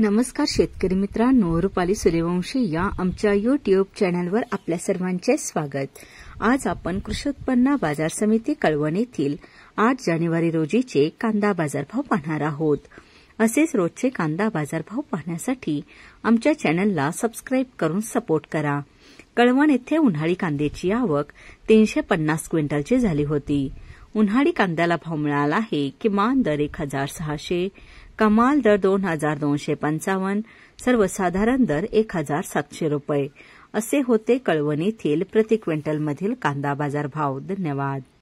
नमस्कार शेतकरी मित्रांनो रुपाली सूर्यवंशी या आमच्या युट्यूब चॅनलवर आपल्या सर्वांचे स्वागत आज आपण कृषी उत्पन्न बाजार समिती कळवण येथील आठ जानेवारी रोजीचे कांदा बाजारभाव पाहणार आहोत असेच रोजचे कांदा बाजारभाव पाहण्यासाठी आमच्या चॅनलला सबस्क्राईब करून सपोर्ट करा कळवण येथे उन्हाळी कांद्याची आवक तीनशे पन्नास क्विंटलची झाली होती उन्हाळी कांद्याला भाव मिळाला आहे किमान दर एक हजार सहाशे कमाल दर दोन हजार दोनशे पंचावन्न सर्वसाधारण दर एक हजार सातशे रुपये असे होते कळवण येथील प्रति क्विंटलमधील कांदा बाजार भाव धन्यवाद